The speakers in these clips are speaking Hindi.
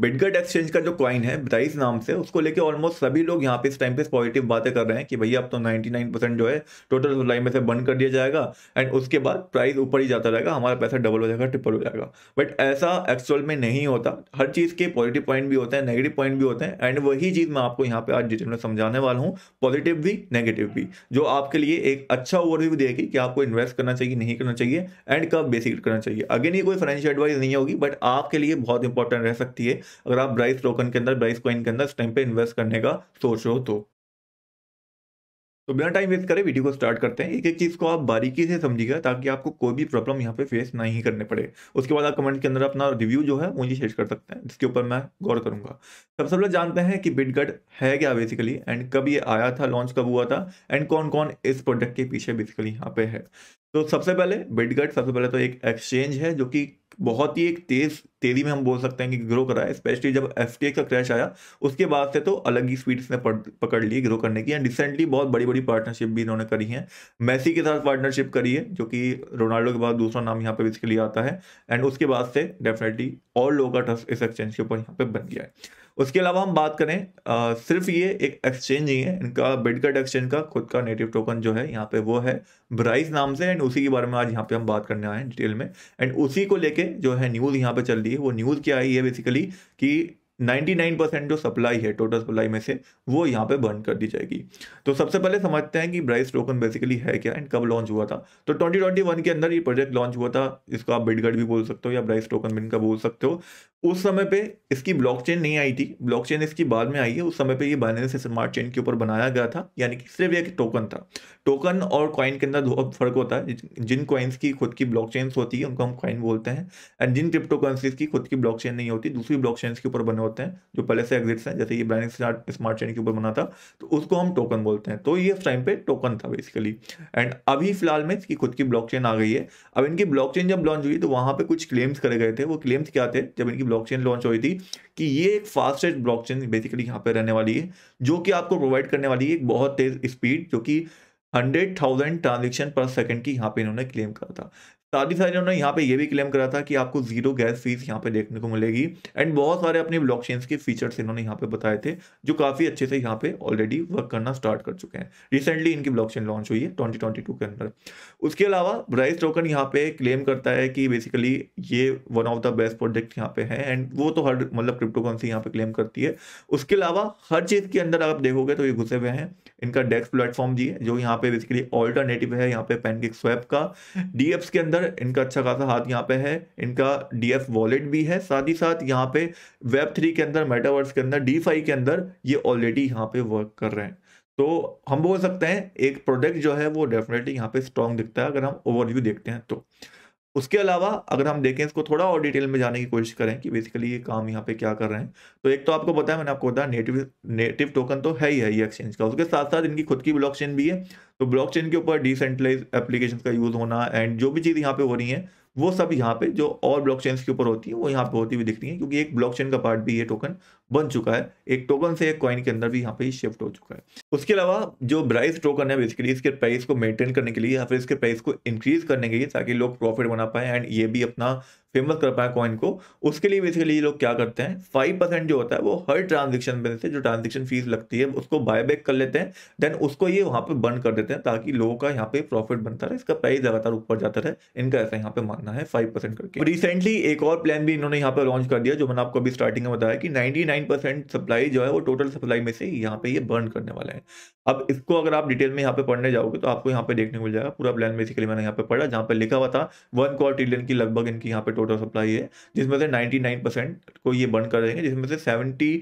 बिटगट एक्सचेंज का जो क्वाइन है ब्राइस नाम से उसको लेके ऑलमोस्ट सभी लोग यहाँ पे इस टाइम पे पॉजिटिव बातें कर रहे हैं कि भैया अब तो 99 परसेंट जो है टोटल सप्लाई में से बंद कर दिया जाएगा एंड उसके बाद प्राइस ऊपर ही जाता रहेगा हमारा पैसा डबल हो जाएगा ट्रिपल हो जाएगा बट ऐसा एक्चुअल में नहीं होता हर चीज़ के पॉजिटिव पॉइंट भी होते हैं नेगेटिव पॉइंट भी होते हैं एंड वही चीज़ मैं आपको यहाँ पर आज डिटेल में समझाने वाला हूँ पॉजिटिव भी नेगेटिव भी जो आपके लिए एक अच्छा ओवरव्यू देगी कि आपको इन्वेस्ट करना चाहिए नहीं करना चाहिए एंड कब बेसिक करना चाहिए अगेन ये कोई फाइनेंशियल एडवाइस नहीं होगी बट आपके लिए बहुत इंपॉर्टेंट रह सकती है अगर आप ब्राइस टोकन के अंदर ब्राइस कॉइन के अंदर इस टाइम पे इन्वेस्ट करने का सोच रहे हो तो तो बिना टाइम वेस्ट करें वीडियो को स्टार्ट करते हैं एक एक चीज़ को आप बारीकी से समझिएगा ताकि आपको कोई भी प्रॉब्लम यहाँ पे फेस नहीं करने पड़े उसके बाद आप कमेंट के अंदर अपना रिव्यू जो है मुझे शेयर कर सकते हैं जिसके ऊपर मैं गौर करूंगा सबसे सब पहले जानते हैं कि बिटगट है क्या बेसिकली एंड कब ये आया था लॉन्च कब हुआ था एंड कौन कौन इस प्रोडक्ट के पीछे बेसिकली यहाँ पे है तो सबसे पहले बिटगट सबसे पहले तो एक एक्सचेंज है जो कि बहुत ही एक तेज तेजी में हम बोल सकते हैं कि ग्रो करा है स्पेशली जब एफ का क्रैश आया उसके बाद से तो अलग ही स्पीड इसने पकड़ ली ग्रो करने की एंड रिसेंटली बहुत बड़ी बड़ी पार्टनरशिप भी इन्होंने करी है मैसी के साथ पार्टनरशिप करी है जो कि रोनाल्डो के बाद दूसरा नाम यहाँ पर इसके लिए आता है एंड उसके बाद से डेफिनेटली और लोगों का ट्रस्ट इस एक्सचेंज के ऊपर यहाँ पर बन गया है उसके अलावा हम बात करें आ, सिर्फ ये एक एक्सचेंज ही है इनका बिडकट एक्सचेंज का खुद का नेटिव टोकन जो है यहाँ पे वो है ब्राइस नाम से एंड उसी के बारे में आज यहाँ पे हम बात करने आए हैं डिटेल में एंड उसी को लेके जो है न्यूज़ यहाँ पे चल रही है वो न्यूज़ क्या आई है बेसिकली कि 99 परसेंट जो सप्लाई है टोटल सप्लाई में से वो यहाँ पे बंद कर दी जाएगी तो सबसे पहले समझते हैं कि ब्राइस टोकन बेसिकली है क्या एंड कब लॉन्च हुआ था तो 2021 के अंदर ये प्रोजेक्ट लॉन्च हुआ था इसको आप बिडगढ़ भी बोल सकते हो या ब्राइस टोकन भी इनका बोल सकते हो उस समय पे इसकी ब्लॉकचेन नहीं आई थी ब्लॉकचेन इसकी बाद में आई है उस समय पे ये बाइनेंस स्मार्ट चेन के ऊपर बनाया गया था यानी कि सिर्फ एक टोकन था टोकन और कॉइन के अंदर फर्क होता है जिन कॉइन्स की खुद की ब्लॉकचेन्स होती है उनको हम कॉइन बोलते हैं एंड जिन क्रिप्टो करेंसीज की खुद की ब्लॉक नहीं होती दूसरी ब्लॉक के ऊपर बने होते हैं जो पहले से एग्जिट्स हैं जैसे ये बाइनेंस स्मार्ट चेन के ऊपर बना था तो उसको हम टोकन बोलते हैं तो ये टाइम पे टोकन था बेसिकली एंड अभी फिलहाल में इसकी खुद की ब्लॉक आ गई है अब इनकी ब्लॉक जब लॉन्च हुई तो वहाँ पर कुछ क्लेम्स करे गए थे वो क्लेम्स क्या थे जब इनकी ब्लॉकचेन लॉन्च हुई थी कि ये एक फास्टेस्ट ब्लॉकचेन बेसिकली यहाँ पे रहने वाली है जो कि आपको प्रोवाइड करने वाली है एक बहुत तेज स्पीड जो कि hundred thousand transaction per second की यहाँ पे इन्होंने क्लेम करा था साथ ही साथ उन्होंने यहाँ पे ये भी क्लेम करा था कि आपको जीरो गैस फीस यहाँ पे देखने को मिलेगी एंड बहुत सारे अपने ब्लॉक के फीचर्स इन्होंने यहाँ पे बताए थे जो काफ़ी अच्छे से यहाँ पे ऑलरेडी वर्क करना स्टार्ट कर चुके हैं रिसेंटली इनकी ब्लॉक लॉन्च हुई है ट्वेंटी के अंदर उसके अलावा ब्राइस टोकन यहाँ पे क्लेम करता है कि बेसिकली ये one of the best product यहाँ पे है एंड वो तो हर मतलब क्रिप्टोकरेंसी यहाँ पे क्लेम करती है उसके अलावा हर चीज़ के अंदर आप देखोगे तो ये घुसे हुए हैं इनका डेस्क प्लेटफॉर्म जी है जो यहाँ पे बेसिकली ऑल्टरनेटिव है यहाँ पे पेनकेक स्वैप का डी के अंदर पर इनका अच्छा खासा हाथ यहाँ पे है इनका डी एफ वॉलेट भी है साथ ही साथ यहाँ पे वेब थ्री के अंदर मेटावर्स के अंदर डी फाइव के अंदर ये ऑलरेडी यहाँ पे वर्क कर रहे हैं तो हम बोल सकते हैं एक प्रोडक्ट जो है वो डेफिनेटली यहाँ पे स्ट्रॉन्ग दिखता है अगर हम ओवरव्यू देखते हैं तो उसके अलावा अगर हम देखें इसको थोड़ा और डिटेल में जाने की कोशिश करें कि बेसिकली ये काम यहाँ पे क्या कर रहे हैं तो एक तो आपको बताया मैंने आपको बताया नेटिव नेटिव टोकन तो है ही है ये एक्सचेंज का उसके साथ साथ इनकी खुद की ब्लॉकचेन भी है तो ब्लॉकचेन के ऊपर डिसेंट्रलाइज एप्लीकेशन का यूज़ होना एंड जो भी चीज़ यहाँ पे हो रही है वो सब यहाँ पे जो और ब्लॉक के ऊपर होती है वो यहाँ पे होती हुई दिख रही है क्योंकि एक ब्लॉक का पार्ट भी है टोकन बन चुका है एक टोकन से एक कॉइन के अंदर भी यहाँ पे शिफ्ट हो चुका है उसके अलावा जो ब्राइस टोकन है बेसिकली इसके प्राइस को मेंटेन करने के लिए या फिर इसके प्राइस को इंक्रीज करने के लिए ताकि लोग प्रॉफिट बना पाए एंड ये भी अपना फेमस कर पाए कॉइन को उसके लिए बेसिकली लोग क्या करते हैं फाइव परसेंट जो होता है वो हर ट्रांजेक्शन में से जो ट्रांजेक्शन फीस लगती है उसको बाय बैक कर लेते हैं देन उसको ये वहाँ पे बंद कर देते हैं ताकि लोगों का यहाँ पे प्रॉफिट बनता रहे इसका प्राइस लगातार ऊपर जाता रहे इनका ऐसा यहाँ पे मानना है फाइव करके रिसेंटली एक और प्लान भी इन्होंने यहाँ पर लॉन्च कर दिया जो मैंने आपको अभी स्टार्टिंग में बताया कि ninety nine nine percent supply जो है वो टोटल सप्लाई में से यहाँ पे ये यह बर्न करने वाला है अब इसको अगर आप डिटेल में यहाँ पे पढ़ने जाओगे तो आपको यहाँ पे देखने को मिल जाएगा पूरा प्लान बेसिकली मैंने यहाँ पे पढ़ा जहाँ पे लिखा हुआ था वन क्वार ट्रिलियन की लगभग इनकी यहाँ पे टोटल सप्लाई है जिसमें से नाइन्टी को ये बर्न कर देंगे जिसमें से सेवेंटी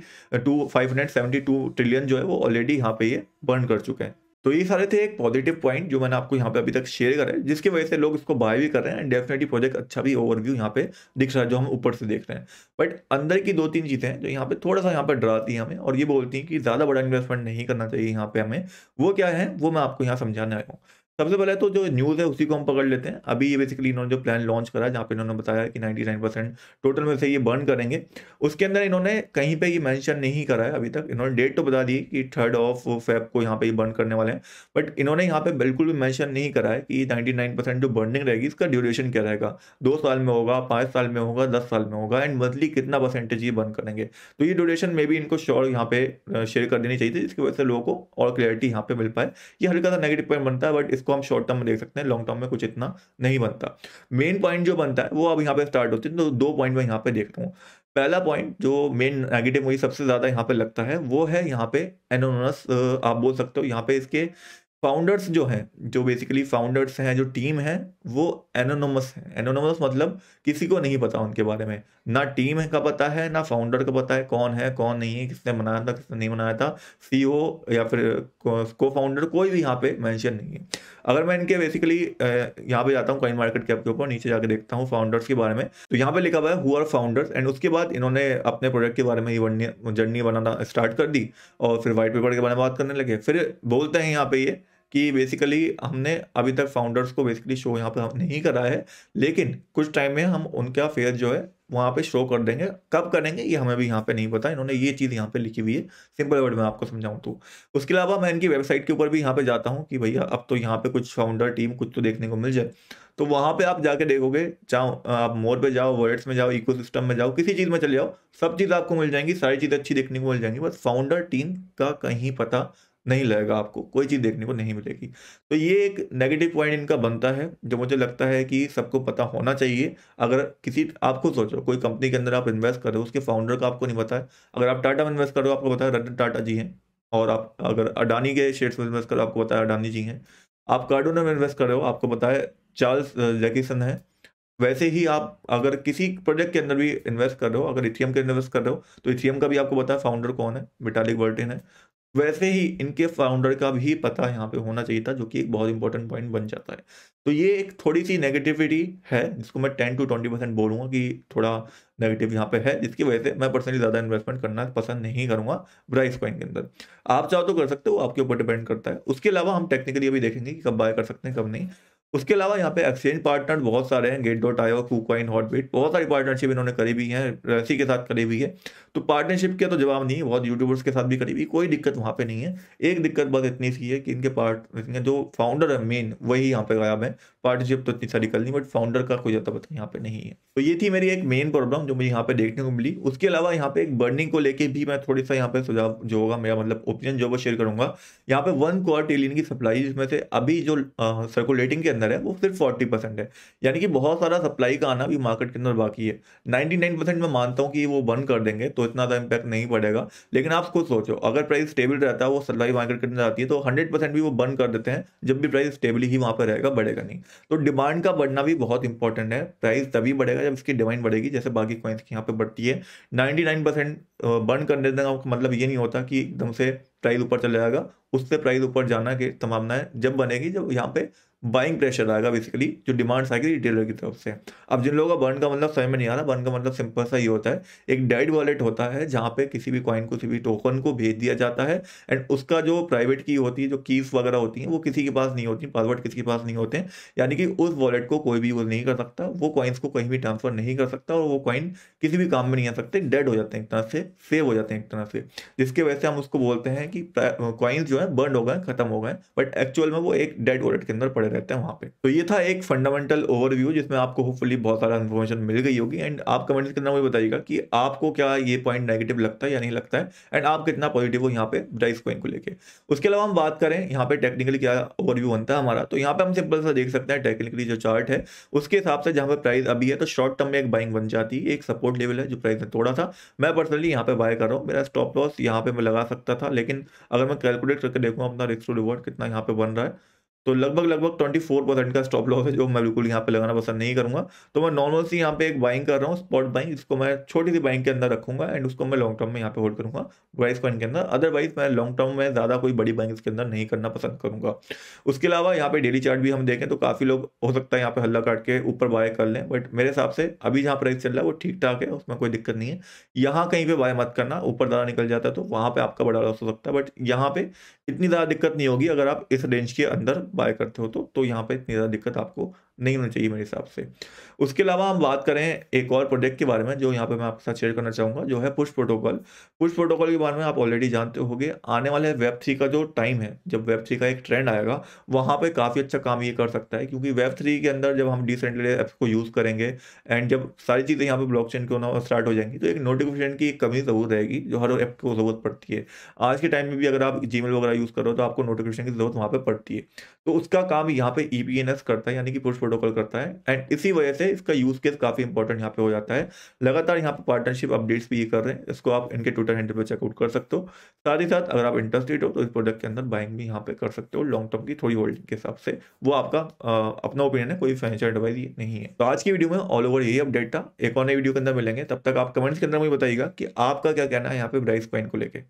टू ट्रिलियन जो है वो ऑलरेडी यहाँ पे ये बर्न कर चुके हैं तो ये सारे थे एक पॉजिटिव पॉइंट जो मैंने आपको यहाँ पे अभी तक शेयर करा जिसकी वजह से लोग इसको बाय भी कर रहे हैं एंड डेफिनेटली प्रोजेक्ट अच्छा भी ओवरव्यू यहाँ पे दिख रहा है जो हम ऊपर से देख रहे हैं बट अंदर की दो तीन चीज़ें जो यहाँ पे थोड़ा सा यहाँ पे डराती हैं हमें और ये बोलती हैं कि ज़्यादा बड़ा इन्वेस्टमेंट नहीं करना चाहिए यहाँ पे हमें वो क्या है वो मैं आपको यहाँ समझाने आया हूँ सबसे पहले तो जो न्यूज़ है उसी को हम पकड़ लेते हैं अभी ये बेसिकली इन्होंने जो प्लान लॉन्च करा जहाँ पे इन्होंने बताया कि 99 परसेंट टोटल में से ये बर्न करेंगे उसके अंदर इन्होंने कहीं पे ये मेंशन नहीं करा है अभी तक इन्होंने डेट तो बता दी कि थर्ड ऑफ फेब को यहाँ पे ये बर्न करने वाले हैं बट इन्होंने यहाँ पे बिल्कुल भी मैंशन नहीं करा है कि नाइन्टी जो बर्निंग रहेगी इसका ड्यूरेशन क्या रहेगा दो साल में होगा पाँच साल में होगा दस साल में होगा एंड मंथली कितना परसेंटेज ये बर्न करेंगे तो ये ड्यूरेशन में भी इनको श्योर यहाँ पे शेयर कर देनी चाहिए जिसकी वजह से लोगों को और क्लियरिटी यहाँ पे मिल पाए ये हल्का सा नेगेटिव पॉइंट बनता है बट इसको उसको हम शॉर्ट टर्म में देख सकते हैं लॉन्ग टर्म में कुछ इतना नहीं बनता मेन पॉइंट जो बनता है वो अब यहाँ पे स्टार्ट होती है तो दो पॉइंट मैं यहाँ पे देख रहा हूँ पहला पॉइंट जो मेन नेगेटिव मुझे सबसे ज़्यादा यहाँ पे लगता है वो है यहाँ पे एनोनस आप बोल सकते हो यहाँ पे इसके फाउंडर्स जो हैं जो बेसिकली फाउंडर्स हैं जो टीम है वो एनोनमस है एनोनमस मतलब किसी को नहीं पता उनके बारे में ना टीम का पता है ना फाउंडर का पता है कौन है कौन नहीं है किसने मनाया था किसने नहीं मनाया था सी e या फिर को फाउंडर कोई भी यहाँ पे मेंशन नहीं है अगर मैं इनके बेसिकली यहाँ पे जाता हूँ कॉइन मार्केट कैप के ऊपर नीचे जाके देखता हूँ फाउंडर्स के बारे में तो यहाँ पे लिखा हुआ है हु आर फाउंडर्स एंड उसके बाद इन्होंने अपने प्रोडक्ट के बारे में जर्नी बनाना स्टार्ट कर दी और फिर वाइट पेपर के बारे में बात करने लगे फिर बोलते हैं यहाँ पे ये कि बेसिकली हमने अभी तक फाउंडर्स को बेसिकली शो यहाँ पर नहीं करा है लेकिन कुछ टाइम में हम उनका फेयर जो है वहाँ पे शो कर देंगे कब करेंगे ये हमें भी यहाँ पे नहीं पता इन्होंने ये चीज़ यहाँ पे लिखी हुई है सिंपल वर्ड में आपको समझाऊँ तो उसके अलावा मैं इनकी वेबसाइट के ऊपर भी यहाँ पे जाता हूँ कि भैया अब तो यहाँ पे कुछ फाउंडर टीम कुछ तो देखने को मिल जाए तो वहाँ पे आप जाके देखोगे चाहो आप मोर पे जाओ वर्ड्स में जाओ इको में जाओ किसी चीज़ में चले जाओ सब चीज़ आपको मिल जाएंगी सारी चीज़ अच्छी देखने को मिल जाएंगी बस फाउंडर टीम का कहीं पता नहीं लगेगा आपको कोई चीज़ देखने को नहीं मिलेगी तो ये एक नेगेटिव पॉइंट इनका बनता है जो मुझे लगता है कि सबको पता होना चाहिए अगर किसी आप खुद सोचो कोई कंपनी के अंदर आप इन्वेस्ट कर रहे हो उसके फाउंडर का आपको नहीं पता है अगर आप टाटा में इन्वेस्ट कर रहे हो आपको पता है रतन टाटा जी हैं और आप अगर अडानी के शेयर्स में इन्वेस्ट करो आपको पता है अडानी जी हैं आप कार्डोना में इन्वेस्ट कर रहे हो आपको पता है चार्ल्स जैकिसन है वैसे ही आप अगर किसी प्रोजेक्ट के अंदर भी इन्वेस्ट कर रहे हो अगर इथियम के इन्वेस्ट कर रहे हो तो इथियम का भी आपको पता है फाउंडर कौन है मिटालिक वर्टिन है वैसे ही इनके फाउंडर का भी पता यहाँ पे होना चाहिए था जो कि एक बहुत इंपॉर्टेंट पॉइंट बन जाता है तो ये एक थोड़ी सी नेगेटिविटी है जिसको मैं टेन टू ट्वेंटी परसेंट बोलूँगा कि थोड़ा नेगेटिव यहाँ पे है जिसकी वजह से मैं पर्सनली ज़्यादा इन्वेस्टमेंट करना पसंद नहीं करूँगा ब्राइस पॉइंट के अंदर आप चाहो तो कर सकते हो आपके ऊपर डिपेंड करता है उसके अलावा हम टेक्निकली अभी देखेंगे कि कब बाय कर सकते हैं कब नहीं उसके अलावा यहाँ पे एक्सचेंज पार्टनर बहुत सारे हैं gate dot io KuCoin Hotbit बहुत सारी पार्टनरशिप इन्होंने करी भी है रेसी के साथ करी भी है तो पार्टनरशिप के तो जवाब नहीं है बहुत यूट्यूबर्स के साथ भी करी हुई कोई दिक्कत वहाँ पे नहीं है एक दिक्कत बस इतनी सी है कि इनके पार्ट इनके जो फाउंडर है मेन वही यहाँ पे गायब है पार्टनरशिप तो इतनी सारी कर ली बट फाउंडर का कोई ज़्यादा पता यहाँ पे नहीं है तो ये थी मेरी एक मेन प्रॉब्लम जो मुझे यहाँ पे देखने को मिली उसके अलावा यहाँ पे एक बर्निंग को लेकर भी मैं थोड़ी सा यहाँ पे सुझाव जो होगा मेरा मतलब ओपिनियन जो वो शेयर करूंगा यहाँ पे वन क्वार टेलिन की सप्लाई जिसमें से अभी जो सर्कुलेटिंग के अंदर है वो सिर्फ फोर्टी परसेंट है यानी कि बहुत सारा सप्लाई का आना भी मार्केट के अंदर बाकी है नाइन्टी नाइन परसेंट मैं मानता हूँ कि वो बंद कर देंगे तो इतना ज़्यादा तो इम्पैक्ट नहीं पड़ेगा लेकिन आप खुद सोचो अगर प्राइस स्टेबल रहता है वो सप्लाई मार्केट के अंदर आती है तो हंड्रेड भी वो बंद कर देते हैं जब भी प्राइस स्टेबल ही वहाँ पर रहेगा बढ़ेगा नहीं तो डिमांड का बढ़ना भी बहुत इंपॉर्टेंट है प्राइस तभी बढ़ेगा जब इसकी डिमांड बढ़ेगी जैसे बाकी कॉइन्स की यहाँ पर बढ़ती है नाइन्टी बर्न कर देने का मतलब ये नहीं होता कि एकदम से प्राइस ऊपर चला जाएगा उससे प्राइस ऊपर जाना के संभावना है जब बनेगी जब यहाँ पे बाइंग प्रेशर आएगा बेसिकली जो डिमांड्स आएगी रिटेलर की तरफ से अब जिन लोगों का बर्न का मतलब समय में नहीं आ रहा बर्न का मतलब सिंपल सा ही होता है एक डेड वॉलेट होता है जहाँ पे किसी भी कॉइन को किसी भी टोकन को भेज दिया जाता है एंड उसका जो प्राइवेट की होती है जो कीस वगैरह होती हैं वो किसी के पास नहीं होती पासवर्ड किसी के पास नहीं होते यानी कि उस वॉलेट को कोई भी यूज़ नहीं कर सकता वो कॉइन्स को कहीं भी ट्रांसफर नहीं कर सकता और वो कॉइन किसी भी काम में नहीं आ सकते डेड हो जाते हैं एक तरह से सेव हो जाते हैं एक तरह से जिसके वजह से हम उसको बोलते हैं कि क्वाइंस जो है बर्न हो गए खत्म हो गए बट एक्चुअल में वो एक डेड वॉलेट के अंदर पड़े रहते हैं वहाँ पे तो ये था एक फंडामेंटल ओवरव्यू जिसमें आपको होपफुली बहुत सारा इन्फॉर्मेशन मिल गई होगी एंड आप कमेंट्स के अंदर मुझे बताइएगा कि आपको क्या ये पॉइंट नेगेटिव लगता है या नहीं लगता है एंड आप कितना पॉजिटिव हो यहाँ पे ड्राइस क्वाइन को लेकर उसके अलावा हम बात करें यहाँ पे टेक्निकली क्या ओवरव्यू बनता है हमारा तो यहाँ पे हम सिंपल सा देख सकते हैं टेक्निकली जो चार्ट है उसके हिसाब से जहाँ पे प्राइस अभी है तो शॉर्ट टर्म में एक बाइंग बन जाती है एक सपोर्ट लेवल है जो प्राइस ने तोड़ा था मैं पर्सनली यहाँ पे बाय कर रहा हूँ मेरा स्टॉप लॉस यहाँ पे मैं लगा सकता था लेकिन अगर मैं कैलकुलेट करके देखूँ अपना रिस्क टू रिवॉर्ड कितना यहाँ पे बन रहा है तो लगभग लगभग 24 परसेंट का स्टॉप लॉस है जो मैं बिल्कुल यहाँ पे लगाना पसंद नहीं करूँगा तो मैं नॉर्मल सी यहाँ पे एक बाइंग कर रहा हूँ स्पॉट बाइंग इसको मैं छोटी सी बाइंग के अंदर रखूंगा एंड उसको मैं लॉन्ग टर्म में यहाँ पे होल्ड करूँगा प्राइस कॉइन के अंदर अदरवाइज मैं लॉन्ग टर्म में ज़्यादा कोई बड़ी बाइंग इसके अंदर नहीं करना पसंद करूँगा उसके अलावा यहाँ पे डेली चार्ट भी हम देखें तो काफ़ी लोग हो सकता है यहाँ पे हल्ला काट के ऊपर बाय कर लें बट मेरे हिसाब से अभी जहाँ प्राइस चल रहा है वो ठीक ठाक है उसमें कोई दिक्कत नहीं है यहाँ कहीं पर बाय मत करना ऊपर ज़्यादा निकल जाता है तो वहाँ पर आपका बड़ा लॉस हो सकता है बट यहाँ पे इतनी ज़्यादा दिक्कत नहीं होगी अगर आप इस रेंज के अंदर बाय करते हो तो तो यहाँ पर इतनी ज़्यादा दिक्कत आपको नहीं होना चाहिए मेरे हिसाब से उसके अलावा हम बात करें एक और प्रोजेक्ट के बारे में जो यहाँ पे मैं आपके साथ शेयर करना चाहूँगा जो है पुश प्रोटोकॉल पुश प्रोटोकॉल के बारे में आप ऑलरेडी जानते होंगे आने वाले वेब थ्री का जो टाइम है जब वेब थ्री का एक ट्रेंड आएगा वहाँ पर काफ़ी अच्छा काम ये कर सकता है क्योंकि वेब थ्री के अंदर जब हम डिसेंट्रलाइज ऐप्स को यूज़ करेंगे एंड जब सारी चीज़ें यहाँ पर ब्लॉक चेन होना स्टार्ट हो जाएंगी तो एक नोटिफिकेशन की कमी ज़रूर रहेगी जो हर ऐप को ज़रूरत पड़ती है आज के टाइम में भी अगर आप जी वगैरह यूज़ करो तो आपको नोटिफिकेशन की ज़रूरत वहाँ पर पड़ती है तो उसका काम यहाँ पर ई e करता है यानी कि पुष्प प्रोटोकॉल करता है एंड इसी वजह से इसका यूज केस काफी इंपॉर्टेंट यहाँ पे हो जाता है लगातार यहाँ पे पार्टनरशिप अपडेट्स भी ये कर रहे हैं इसको आप इनके ट्विटर हैंडल पर चेकआउट कर सकते हो साथ ही साथ अगर आप इंटरेस्टेड हो तो इस प्रोडक्ट के अंदर बाइंग भी यहाँ पे कर सकते हो लॉन्ग टर्म की थोड़ी होल्डिंग के हिसाब से वो आपका आ, अपना ओपिनियन है कोई फाइनेंशियल एडवाइस नहीं है तो आज की वीडियो में ऑल ओवर यही अपडेट था एक और नई वीडियो के अंदर मिलेंगे तब तक आप कमेंट्स के अंदर मुझे बताइएगा कि आपका क्या कहना है यहाँ पे ब्राइस पॉइंट को लेकर